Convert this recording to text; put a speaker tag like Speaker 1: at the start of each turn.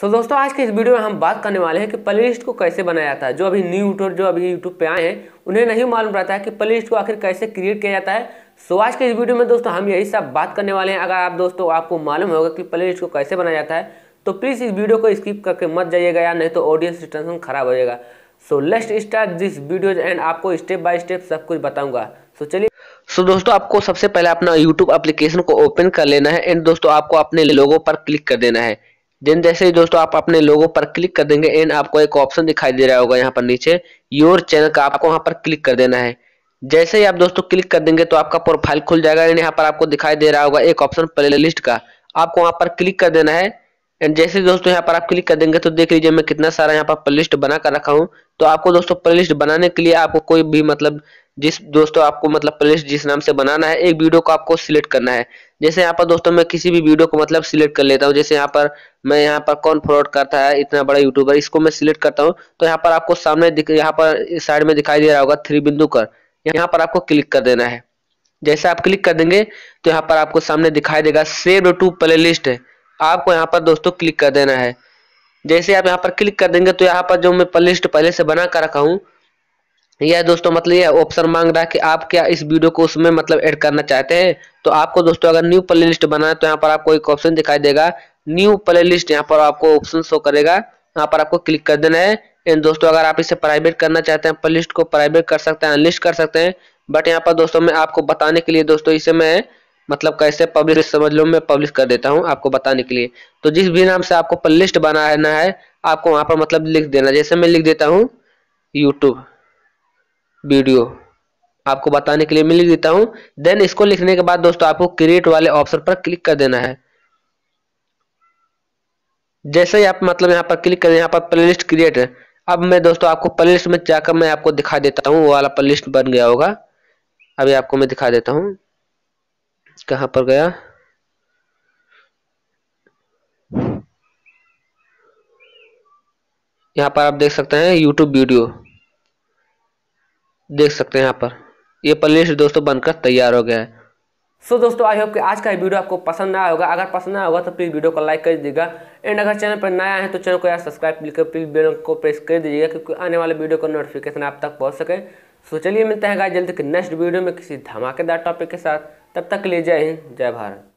Speaker 1: सो so, दोस्तों आज के इस वीडियो में हम बात करने वाले हैं कि प्लेलिस्ट को कैसे बनाया जाता है जो अभी न्यू यूट्यूबर जो अभी यूट्यूब पे आए हैं उन्हें नहीं मालूम रहता है कि प्लेलिस्ट को आखिर कैसे क्रिएट किया जाता है सो so, आज के इस वीडियो में दोस्तों हम यही सब बात करने वाले हैं अगर आप दोस्तों आपको मालूम होगा कि प्ले को कैसे बनाया जाता है तो प्लीज़ इस वीडियो को स्किप करके मत जाइएगा या नहीं तो ऑडियंस टेंशन खराब हो जाएगा सो लेस्ट स्टार्ट दिस वीडियो एंड आपको स्टेप बाय स्टेप सब कुछ बताऊंगा सो so, चलिए सो so, दोस्तों आपको सबसे पहले अपना यूट्यूब एप्लीकेशन को ओपन कर लेना है एंड दोस्तों आपको अपने लोगों पर क्लिक कर देना है देन जैसे ही दोस्तों आप अपने लोगों पर क्लिक कर देंगे एंड आपको एक ऑप्शन दिखाई दे रहा होगा यहाँ पर नीचे योर चैनल का आपको वहां पर क्लिक कर देना है जैसे ही आप दोस्तों क्लिक कर देंगे तो आपका प्रोफाइल खुल जाएगा एंड यहाँ पर आपको दिखाई दे रहा होगा एक ऑप्शन प्ले लिस्ट का आपको वहाँ पर क्लिक कर देना है एंड जैसे दोस्तों यहाँ पर आप क्लिक कर देंगे तो देख लीजिए मैं कितना सारा यहाँ पर प्ले लिस्ट बना कर रखा हूँ तो आपको दोस्तों प्ले लिस्ट बनाने के लिए आपको कोई भी मतलब जिस दोस्तों आपको मतलब प्लेलिस्ट जिस नाम से बनाना है एक वीडियो को आपको सिलेक्ट करना है जैसे यहाँ पर दोस्तों मैं किसी भी वीडियो को मतलब सिलेक्ट कर लेता हूँ जैसे यहाँ पर मैं यहाँ पर कौन फ्रॉड करता है इतना बड़ा यूट्यूबर इसको मैं सिलेक्ट करता हूँ तो यहाँ पर आपको सामने यहाँ पर साइड में दिखाई दे रहा होगा थ्री बिंदु कर यहाँ पर आपको क्लिक कर देना है जैसे आप क्लिक कर देंगे तो यहाँ पर आपको सामने दिखाई देगा सेव टू प्ले लिस्ट आपको यहाँ पर दोस्तों क्लिक कर देना है जैसे आप यहाँ पर क्लिक कर देंगे तो यहाँ पर जो मैं प्ले लिस्ट पहले से बना कर रखा हूँ यह दोस्तों मतलब यह ऑप्शन मांग रहा है कि आप क्या इस वीडियो को उसमें मतलब ऐड करना चाहते हैं तो आपको दोस्तों अगर न्यू प्ले लिस्ट है तो यहाँ पर आपको एक ऑप्शन दिखाई देगा न्यू प्ले लिस्ट यहाँ पर आपको ऑप्शन शो करेगा यहाँ पर आपको क्लिक कर देना है एंड दोस्तों अगर आप इसे प्राइवेट करना चाहते हैं प्ले लिस्ट को प्राइवेट कर सकते हैं अनलिस्ट कर सकते हैं बट यहाँ पर दोस्तों मैं आपको बताने के लिए दोस्तों इसे मैं मतलब कैसे पब्लिश समझ लो मैं पब्लिश कर देता हूँ आपको बताने के लिए तो जिस भी नाम से आपको प्ले लिस्ट बनाना है आपको वहाँ पर मतलब लिख देना जैसे मैं लिख देता हूँ यूट्यूब वीडियो आपको बताने के लिए मैं लिख देता हूं देन इसको लिखने के बाद दोस्तों आपको क्रिएट वाले ऑप्शन पर क्लिक कर देना है जैसे ही आप मतलब यहां पर क्लिक करें यहां पर प्ले लिस्ट क्रिएट है अब मैं दोस्तों आपको प्ले लिस्ट में जाकर मैं आपको दिखा देता हूं वो वाला प्ले लिस्ट बन गया होगा अभी आपको मैं दिखा देता हूं कहां पर गया यहां पर आप देख सकते हैं यूट्यूब वीडियो देख सकते हैं यहाँ पर ये पनीर दोस्तों बनकर तैयार हो गया है सो so, दोस्तों आई होप कि आज का वीडियो आपको पसंद आया होगा अगर पसंद आया होगा तो प्लीज़ वीडियो को लाइक कर दीजिएगा एंड अगर चैनल पर नया है तो चैनल को यार सब्सक्राइब कर प्लीज़ बेल को प्रेस कर दीजिएगा क्योंकि आने वाले वीडियो का नोटिफिकेशन आप तक पहुंच सके सो so, चलिए मिलते हैं जल्द जल्दी नेक्स्ट वीडियो में किसी धमाकेदार टॉपिक के साथ तब तक ले लिए जय हिंद जय भारत